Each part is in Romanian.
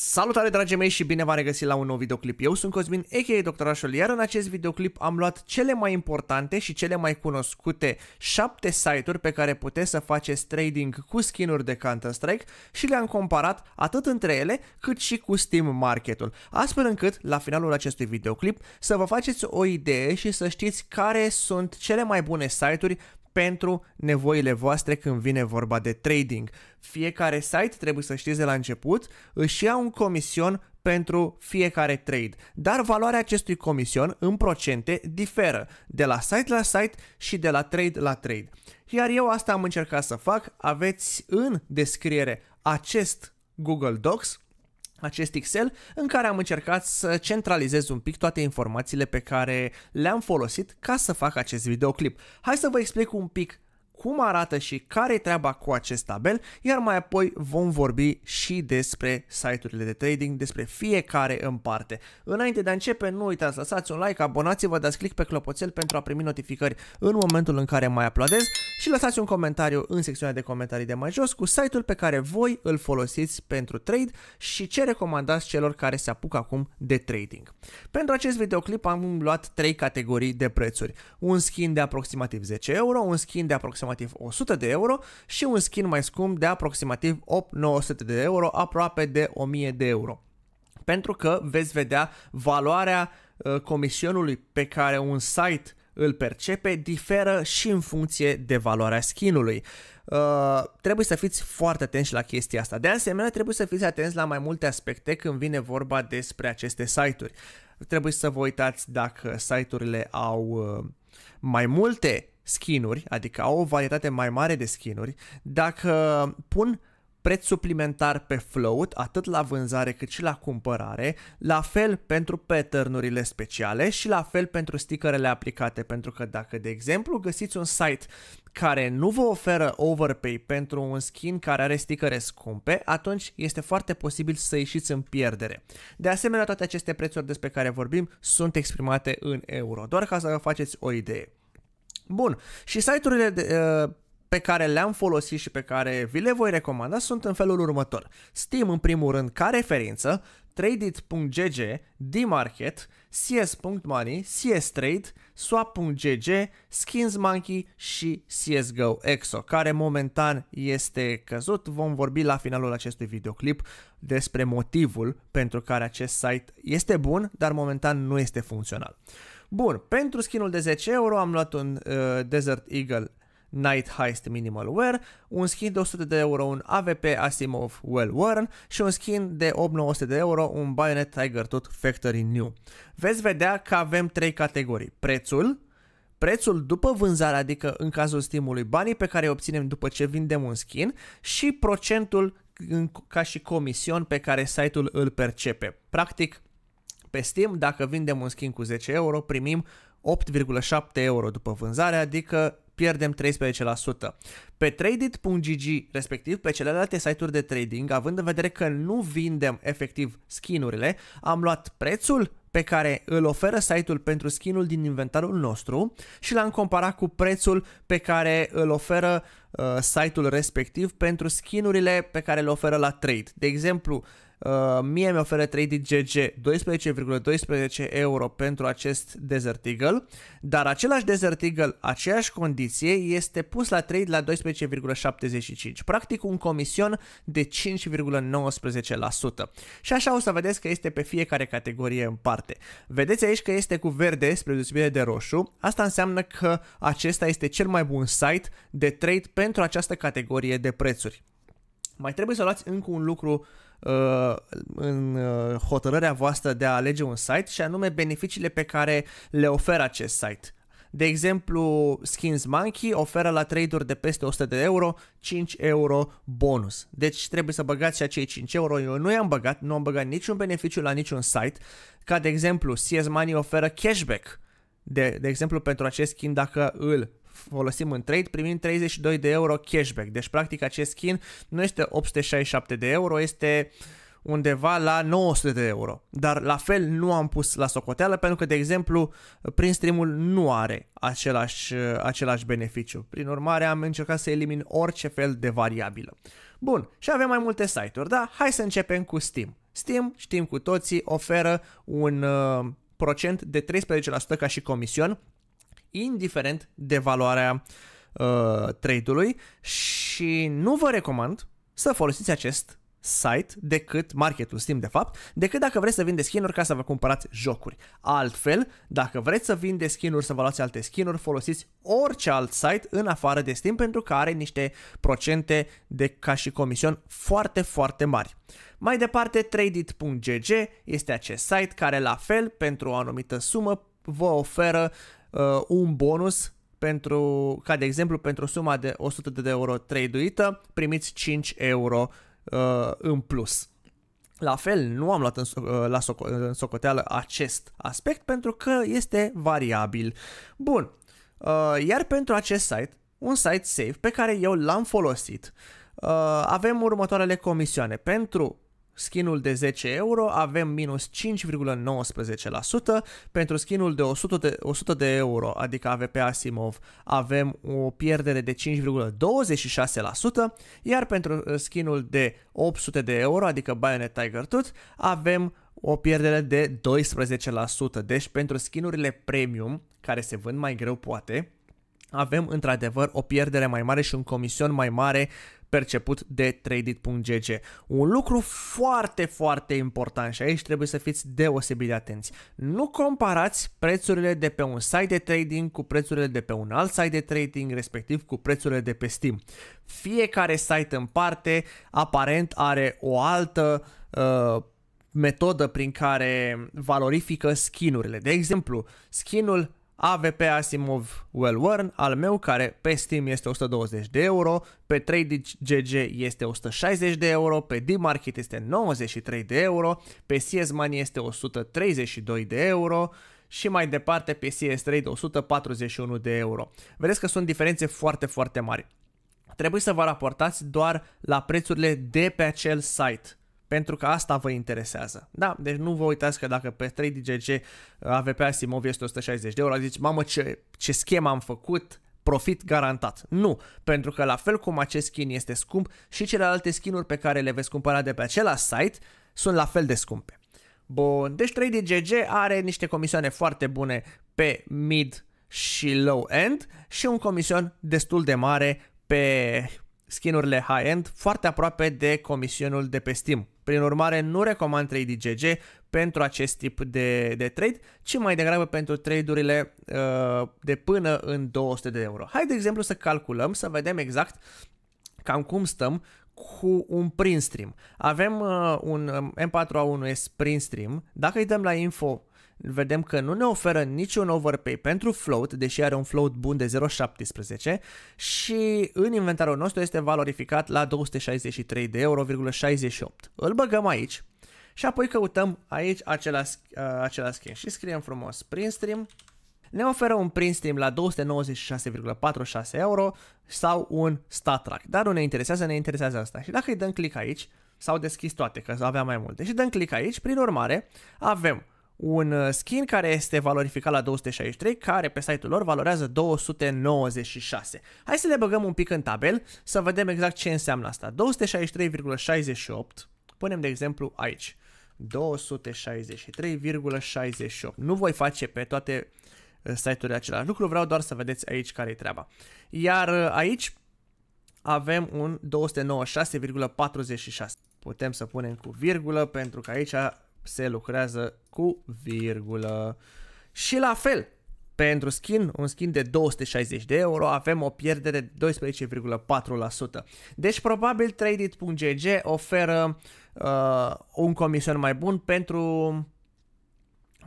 Salutare dragii mei și bine v-am regăsit la un nou videoclip. Eu sunt Cosmin, a.k.a. Doctorașul, iar în acest videoclip am luat cele mai importante și cele mai cunoscute 7 site-uri pe care puteți să faceți trading cu skin-uri de Counter-Strike și le-am comparat atât între ele cât și cu Steam Marketul, astfel încât la finalul acestui videoclip să vă faceți o idee și să știți care sunt cele mai bune site-uri pentru nevoile voastre când vine vorba de trading. Fiecare site, trebuie să știți de la început, își ia un comision pentru fiecare trade, dar valoarea acestui comision în procente diferă de la site la site și de la trade la trade. Iar eu asta am încercat să fac, aveți în descriere acest Google Docs acest Excel în care am încercat să centralizez un pic toate informațiile pe care le-am folosit ca să fac acest videoclip. Hai să vă explic un pic cum arată și care e treaba cu acest tabel, iar mai apoi vom vorbi și despre site-urile de trading, despre fiecare în parte. Înainte de a începe, nu uitați, lăsați un like, abonați-vă, dați click pe clopoțel pentru a primi notificări în momentul în care mai aplaudez și lăsați un comentariu în secțiunea de comentarii de mai jos cu site-ul pe care voi îl folosiți pentru trade și ce recomandați celor care se apucă acum de trading. Pentru acest videoclip am luat 3 categorii de prețuri. Un skin de aproximativ 10 euro, un skin de aproximativ aproximativ 100 de euro și un skin mai scump de aproximativ 8-900 de euro, aproape de 1000 de euro. Pentru că veți vedea valoarea uh, comisionului pe care un site îl percepe diferă și în funcție de valoarea skinului. Uh, trebuie să fiți foarte atenți la chestia asta. De asemenea, trebuie să fiți atenți la mai multe aspecte când vine vorba despre aceste site-uri. Trebuie să vă uitați dacă site-urile au uh, mai multe skinuri, adică au o varietate mai mare de skinuri, dacă pun preț suplimentar pe float, atât la vânzare cât și la cumpărare, la fel pentru pattern speciale și la fel pentru stickerele aplicate, pentru că dacă, de exemplu, găsiți un site care nu vă oferă overpay pentru un skin care are stickere scumpe, atunci este foarte posibil să ieșiți în pierdere. De asemenea, toate aceste prețuri despre care vorbim sunt exprimate în euro, doar ca să vă faceți o idee. Bun, și site-urile de, uh, pe care le-am folosit și pe care vi le voi recomanda sunt în felul următor. Steam în primul rând ca referință, tradit.gg, dmarket, cs.money, cstrade, swap.gg, skinsmonkey și csgo exo, care momentan este căzut. Vom vorbi la finalul acestui videoclip despre motivul pentru care acest site este bun, dar momentan nu este funcțional. Bun, pentru skinul de 10 euro am luat un uh, Desert Eagle Night Heist Minimal Wear, un skin de 100 de euro, un AVP Asimov Well Worn și un skin de 8 de euro, un Bayonet Tiger Tooth Factory New. Veți vedea că avem 3 categorii. Prețul, prețul după vânzare, adică în cazul stimului banii pe care îi obținem după ce vindem un skin și procentul ca și comision pe care site-ul îl percepe. Practic, pe Steam, dacă vindem un skin cu 10 euro, primim 8,7 euro după vânzare, adică pierdem 13%. Pe traded.gg, respectiv pe celelalte site-uri de trading, având în vedere că nu vindem efectiv skinurile, am luat prețul pe care îl oferă site-ul pentru skinul din inventarul nostru și l-am comparat cu prețul pe care îl oferă uh, site-ul respectiv pentru skinurile pe care le oferă la trade. De exemplu, Uh, mie mi oferă 3DGG 12,12 euro pentru acest Desert Eagle, dar același Desert Eagle, aceeași condiție, este pus la trade la 12,75, practic un comision de 5,19%. Și așa o să vedeți că este pe fiecare categorie în parte. Vedeți aici că este cu verde spre deosebire de roșu, asta înseamnă că acesta este cel mai bun site de trade pentru această categorie de prețuri. Mai trebuie să luați încă un lucru uh, Uh, în uh, hotărârea voastră de a alege un site și anume beneficiile pe care le oferă acest site. De exemplu, Skins Monkey oferă la trader de peste 100 de euro 5 euro bonus. Deci trebuie să băgați și acei 5 euro. Eu nu i-am băgat, nu am băgat niciun beneficiu la niciun site. Ca de exemplu, CS Money oferă cashback. De, de exemplu, pentru acest skin dacă îl folosim în trade, primim 32 de euro cashback. Deci, practic, acest skin nu este 867 de euro, este undeva la 900 de euro. Dar la fel nu am pus la socoteală pentru că, de exemplu, prin streamul nu are același, același beneficiu. Prin urmare, am încercat să elimin orice fel de variabilă. Bun, și avem mai multe site-uri, da? Hai să începem cu Steam. Steam, știm cu toții, oferă un uh, procent de 13% ca și comision indiferent de valoarea uh, trade-ului și nu vă recomand să folosiți acest site decât marketul Steam de fapt, decât dacă vreți să vindeți skinuri ca să vă cumpărați jocuri. Altfel, dacă vreți să vindeți skinuri, să vă luați alte skinuri, folosiți orice alt site în afară de Steam pentru că are niște procente de ca și comision foarte, foarte mari. Mai departe, tradeit.gg este acest site care la fel pentru o anumită sumă vă oferă uh, un bonus pentru, ca de exemplu pentru suma de 100 de euro traduită, primiți 5 euro uh, în plus. La fel, nu am luat în, uh, la soco, uh, în socoteală acest aspect pentru că este variabil. Bun, uh, iar pentru acest site, un site safe pe care eu l-am folosit, uh, avem următoarele comisioane. Pentru skinul de 10 euro avem minus 5,19%, pentru skinul de 100, de 100 de euro, adică AVP Asimov, avem o pierdere de 5,26%, iar pentru uh, skinul de 800 de euro, adică Bayonet Tiger Tut, avem o pierdere de 12%. Deci pentru skinurile premium, care se vând mai greu poate, avem într-adevăr o pierdere mai mare și un comision mai mare perceput de traded.gg. Un lucru foarte, foarte important și aici trebuie să fiți deosebit de atenți. Nu comparați prețurile de pe un site de trading cu prețurile de pe un alt site de trading, respectiv cu prețurile de pe Steam. Fiecare site în parte aparent are o altă uh, metodă prin care valorifică skinurile. De exemplu, skinul AVP Asimov Well Worn al meu care pe Steam este 120 de euro, pe 3DGG este 160 de euro, pe D-Market este 93 de euro, pe CS Money este 132 de euro și mai departe pe CS Trade 141 de euro. Vedeți că sunt diferențe foarte, foarte mari. Trebuie să vă raportați doar la prețurile de pe acel site pentru că asta vă interesează. Da, deci nu vă uitați că dacă pe 3 DGG uh, AVP Asimov este 160 de euro, zici, mamă ce, ce schemă am făcut, profit garantat. Nu, pentru că la fel cum acest skin este scump și celelalte skinuri pe care le veți cumpăra de pe același site sunt la fel de scumpe. Bun, deci 3DGG are niște comisioane foarte bune pe mid și low end și un comision destul de mare pe skinurile high-end, foarte aproape de comisionul de pe Steam, prin urmare, nu recomand trade dgg pentru acest tip de, de trade, ci mai degrabă pentru trade-urile uh, de până în 200 de euro. Hai, de exemplu, să calculăm, să vedem exact cam cum stăm cu un print stream. Avem uh, un M4A1S um, print stream. Dacă îi dăm la info vedem că nu ne oferă niciun overpay pentru float, deși are un float bun de 0,17 și în inventarul nostru este valorificat la 263 de euro, 68. Îl băgăm aici și apoi căutăm aici același, uh, același skin și scriem frumos print stream ne oferă un print stream la 296,46 euro sau un track, Dar nu ne interesează, ne interesează asta. Și dacă îi dăm click aici, s-au deschis toate, că avea mai multe. Și dăm click aici, prin urmare, avem un uh, skin care este valorificat la 263, care pe site-ul lor valorează 296. Hai să le băgăm un pic în tabel să vedem exact ce înseamnă asta. 263,68, punem de exemplu aici, 263,68. Nu voi face pe toate uh, site-urile același lucru, vreau doar să vedeți aici care e treaba. Iar uh, aici avem un 296,46. Putem să punem cu virgulă pentru că aici se lucrează cu virgulă. Și la fel, pentru skin, un skin de 260 de euro, avem o pierdere de 12,4%. Deci probabil tradit.gg oferă uh, un comision mai bun pentru,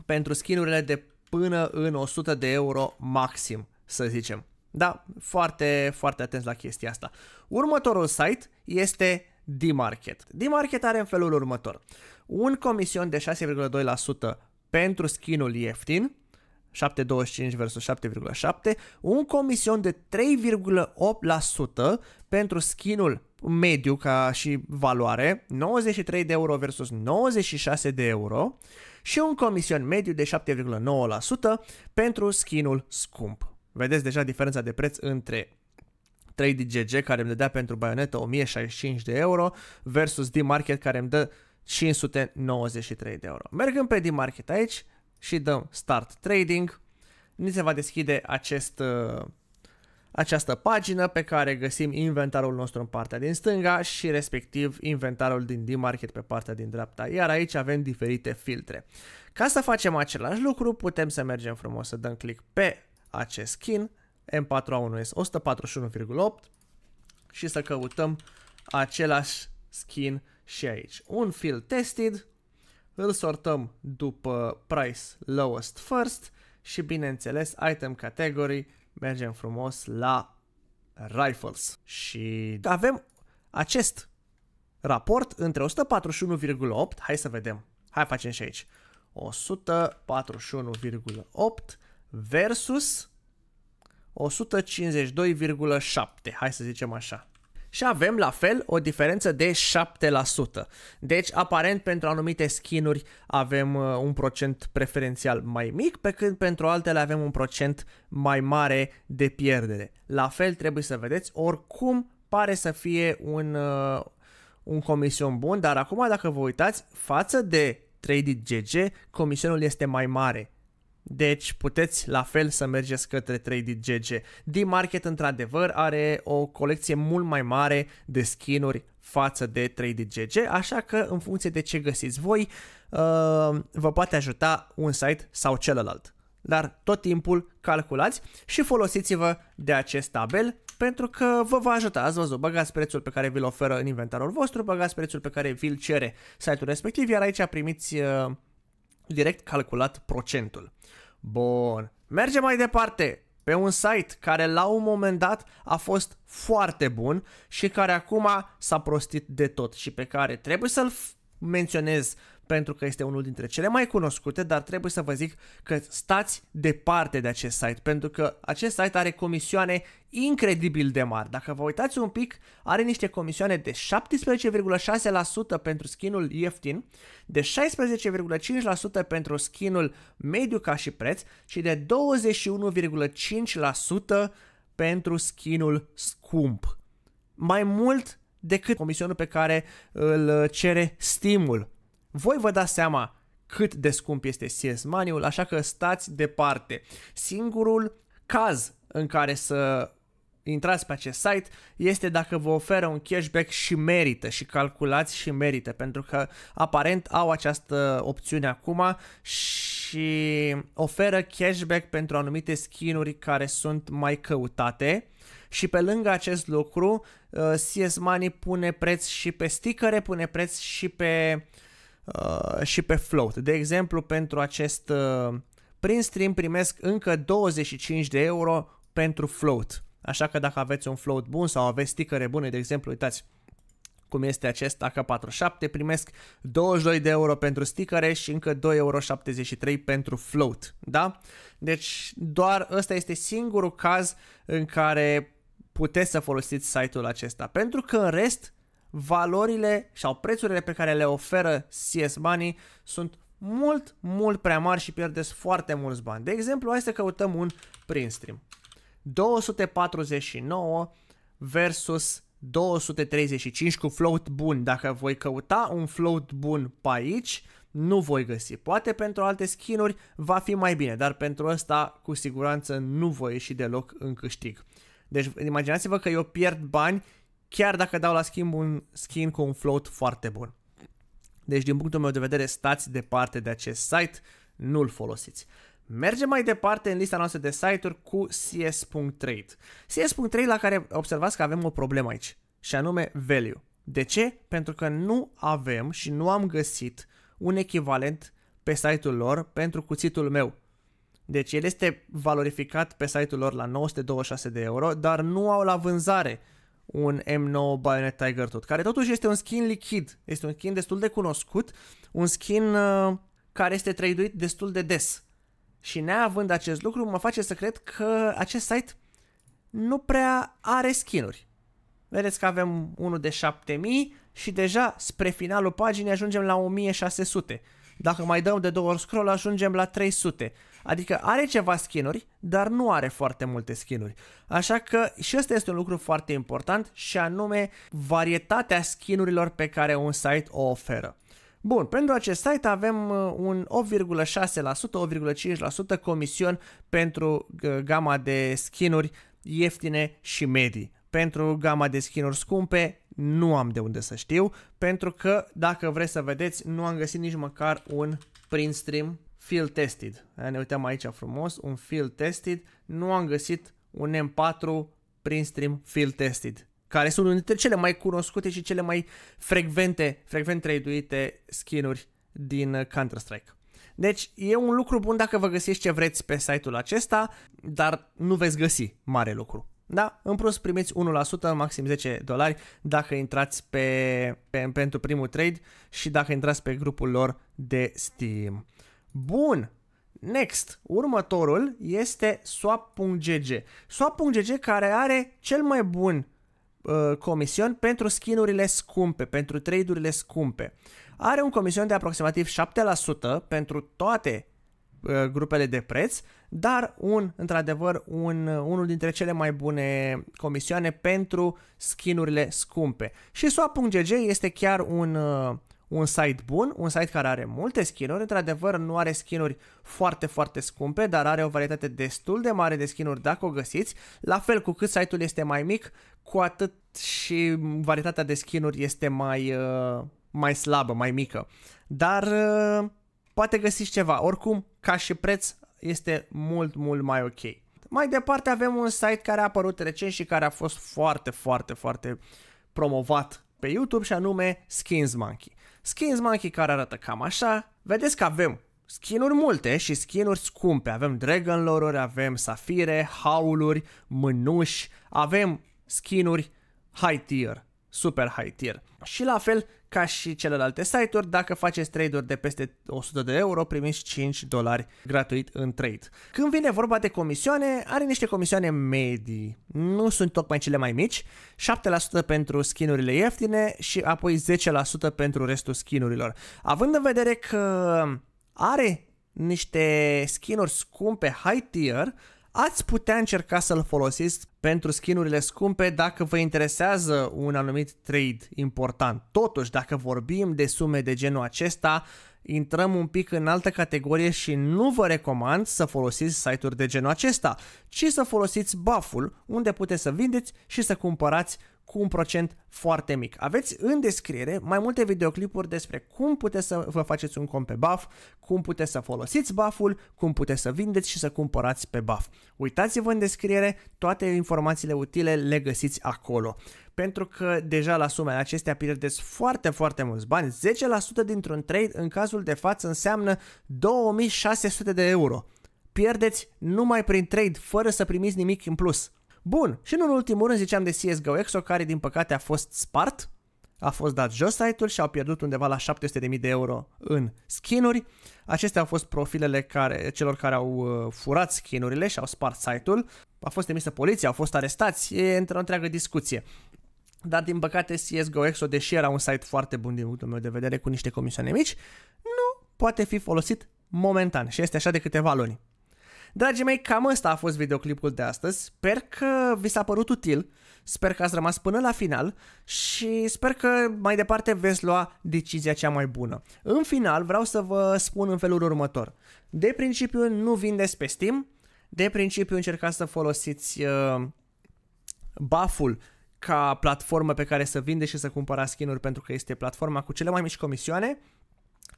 pentru skinurile de până în 100 de euro maxim, să zicem. Da, foarte, foarte atenți la chestia asta. Următorul site este D-Market. D-Market are în felul următor un comision de 6,2% pentru skinul ieftin, 7,25 versus 7,7, un comision de 3,8% pentru skinul mediu ca și valoare, 93 de euro versus 96 de euro și un comision mediu de 7,9% pentru skinul scump. Vedeți deja diferența de preț între 3DGG care îmi dădea pentru baionetă 1065 de euro versus D-Market care îmi dă 593 de euro. Mergem pe D-Market aici și dăm Start Trading. Ni se va deschide acest, uh, această pagină pe care găsim inventarul nostru în partea din stânga și respectiv inventarul din D-Market pe partea din dreapta. Iar aici avem diferite filtre. Ca să facem același lucru, putem să mergem frumos să dăm click pe acest skin M4A1S 141,8 și să căutăm același skin și aici. Un fill tested, îl sortăm după price lowest first și bineînțeles item category mergem frumos la rifles. Și avem acest raport între 141,8, hai să vedem, hai facem și aici, 141,8 versus 152,7, hai să zicem așa și avem la fel o diferență de 7%. Deci, aparent, pentru anumite skinuri avem uh, un procent preferențial mai mic, pe când pentru altele avem un procent mai mare de pierdere. La fel trebuie să vedeți, oricum pare să fie un, uh, un comision bun, dar acum dacă vă uitați, față de Traded GG, comisionul este mai mare. Deci puteți la fel să mergeți către 3DGG. D-Market într-adevăr are o colecție mult mai mare de skinuri față de 3DGG, așa că în funcție de ce găsiți voi, uh, vă poate ajuta un site sau celălalt. Dar tot timpul calculați și folosiți-vă de acest tabel pentru că vă va ajuta. Ați văzut, băgați prețul pe care vi-l oferă în inventarul vostru, băgați prețul pe care vi-l cere site-ul respectiv, iar aici primiți uh, direct calculat procentul. Bun, mergem mai departe pe un site care la un moment dat a fost foarte bun și care acum s-a prostit de tot și pe care trebuie să-l menționez pentru că este unul dintre cele mai cunoscute, dar trebuie să vă zic că stați departe de acest site, pentru că acest site are comisioane incredibil de mari. Dacă vă uitați un pic, are niște comisioane de 17,6% pentru skinul ieftin, de 16,5% pentru skinul mediu ca și preț și de 21,5% pentru skinul scump. Mai mult decât comisionul pe care îl cere stimul voi vă dați seama cât de scump este CS Money-ul, așa că stați departe. Singurul caz în care să intrați pe acest site este dacă vă oferă un cashback și merită și calculați și merită pentru că aparent au această opțiune acum și oferă cashback pentru anumite skinuri care sunt mai căutate și pe lângă acest lucru uh, CS Money pune preț și pe stickere, pune preț și pe uh, Uh, și pe float. De exemplu, pentru acest uh, print prin stream primesc încă 25 de euro pentru float. Așa că dacă aveți un float bun sau aveți sticăre bune, de exemplu, uitați cum este acest AK47, primesc 22 de euro pentru sticăre și încă 2,73 euro pentru float, da? Deci doar ăsta este singurul caz în care puteți să folosiți site-ul acesta, pentru că în rest valorile sau prețurile pe care le oferă CS Money sunt mult, mult prea mari și pierdeți foarte mulți bani. De exemplu, hai să căutăm un print stream. 249 versus 235 cu float bun. Dacă voi căuta un float bun pe aici, nu voi găsi. Poate pentru alte skinuri va fi mai bine, dar pentru asta cu siguranță nu voi ieși deloc în câștig. Deci imaginați-vă că eu pierd bani chiar dacă dau la schimb un skin cu un float foarte bun. Deci, din punctul meu de vedere, stați departe de acest site, nu-l folosiți. Mergem mai departe în lista noastră de site-uri cu CS.trade. CS.trade la care observați că avem o problemă aici, și anume value. De ce? Pentru că nu avem și nu am găsit un echivalent pe site-ul lor pentru cuțitul meu. Deci el este valorificat pe site-ul lor la 926 de euro, dar nu au la vânzare un M9 Bayonet Tiger tot, care totuși este un skin lichid, este un skin destul de cunoscut, un skin uh, care este traduit destul de des. Și neavând acest lucru, mă face să cred că acest site nu prea are skinuri. Vedeți că avem unul de 7000 și deja spre finalul paginii ajungem la 1600. Dacă mai dăm de două ori scroll, ajungem la 300. Adică are ceva skinuri, dar nu are foarte multe skinuri. Așa că și ăsta este un lucru foarte important și anume varietatea skinurilor pe care un site o oferă. Bun, pentru acest site avem uh, un 8,6%, 8,5% comision pentru uh, gama de skinuri ieftine și medii. Pentru gama de skinuri scumpe nu am de unde să știu, pentru că dacă vreți să vedeți, nu am găsit nici măcar un print stream field tested. Ne uităm aici frumos, un field tested. Nu am găsit un M4 prin stream field tested care sunt unul dintre cele mai cunoscute și cele mai frecvente, frecvent traduite skinuri din uh, Counter-Strike. Deci e un lucru bun dacă vă găsiți ce vreți pe site-ul acesta, dar nu veți găsi mare lucru. Da, în plus primiți 1%, maxim 10 dolari dacă intrați pe, pe, pentru primul trade și dacă intrați pe grupul lor de Steam. Bun, Next, următorul este swap.gg. Swap.gg care are cel mai bun uh, comision pentru skinurile scumpe, pentru trade-urile scumpe. Are un comision de aproximativ 7% pentru toate uh, grupele de preț, dar un, într-adevăr, un, uh, unul dintre cele mai bune comisioane pentru skinurile scumpe. Și swap.gg este chiar un uh, un site bun, un site care are multe skinuri, într-adevăr nu are skinuri foarte, foarte scumpe, dar are o varietate destul de mare de skinuri dacă o găsiți, la fel cu cât site-ul este mai mic, cu atât și varietatea de skinuri este mai, uh, mai slabă, mai mică. Dar uh, poate găsiți ceva, oricum ca și preț este mult, mult mai ok. Mai departe avem un site care a apărut recent și care a fost foarte, foarte, foarte promovat pe YouTube și anume Skins Monkey. Skins Monkey care arată cam așa. Vedeți că avem skinuri multe și skinuri scumpe. Avem Dragon Lore-uri, avem safire, hauluri, mânuși, avem skinuri high tier, super high tier. Și la fel ca și celelalte site-uri. Dacă faceți trade-uri de peste 100 de euro, primiți 5 dolari gratuit în trade. Când vine vorba de comisioane, are niște comisioane medii. Nu sunt tocmai cele mai mici, 7% pentru skinurile ieftine și apoi 10% pentru restul skinurilor. Având în vedere că are niște skinuri scumpe high tier, ați putea încerca să-l folosiți pentru skinurile scumpe dacă vă interesează un anumit trade important. Totuși, dacă vorbim de sume de genul acesta, intrăm un pic în altă categorie și nu vă recomand să folosiți site-uri de genul acesta, ci să folosiți buff-ul unde puteți să vindeți și să cumpărați cu un procent foarte mic. Aveți în descriere mai multe videoclipuri despre cum puteți să vă faceți un cont pe BAF, cum puteți să folosiți BAF-ul, cum puteți să vindeți și să cumpărați pe BAF. Uitați-vă în descriere, toate informațiile utile le găsiți acolo. Pentru că deja la sumele acestea pierdeți foarte, foarte mulți bani. 10% dintr-un trade în cazul de față înseamnă 2600 de euro. Pierdeți numai prin trade, fără să primiți nimic în plus. Bun, și în ultimul rând ziceam de CSGO EXO care din păcate a fost spart, a fost dat jos site-ul și au pierdut undeva la 700.000 de euro în skinuri. Acestea au fost profilele care, celor care au uh, furat skinurile și au spart site-ul. A fost emisă poliția, au fost arestați, e într-o întreagă discuție. Dar din păcate CSGO EXO, deși era un site foarte bun din punctul meu de vedere, cu niște comisioane mici, nu poate fi folosit momentan și este așa de câteva luni. Dragii mei, cam ăsta a fost videoclipul de astăzi. Sper că vi s-a părut util, sper că ați rămas până la final și sper că mai departe veți lua decizia cea mai bună. În final, vreau să vă spun în felul următor. De principiu, nu vindeți pe Steam, de principiu încercați să folosiți uh, buff-ul ca platformă pe care să vinde și să cumpărați skin-uri pentru că este platforma cu cele mai mici comisioane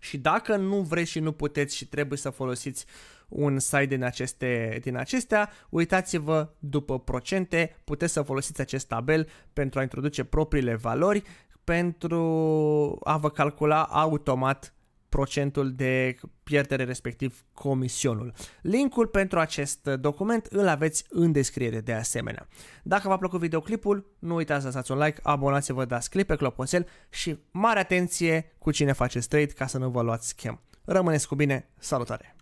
și dacă nu vreți și nu puteți și trebuie să folosiți un site din, aceste, din acestea, uitați-vă după procente, puteți să folosiți acest tabel pentru a introduce propriile valori, pentru a vă calcula automat procentul de pierdere, respectiv comisionul. Linkul pentru acest document îl aveți în descriere de asemenea. Dacă v-a plăcut videoclipul, nu uitați să lăsați un like, abonați-vă, dați click pe clopoțel și mare atenție cu cine faceți trade ca să nu vă luați schem. Rămâneți cu bine, salutare!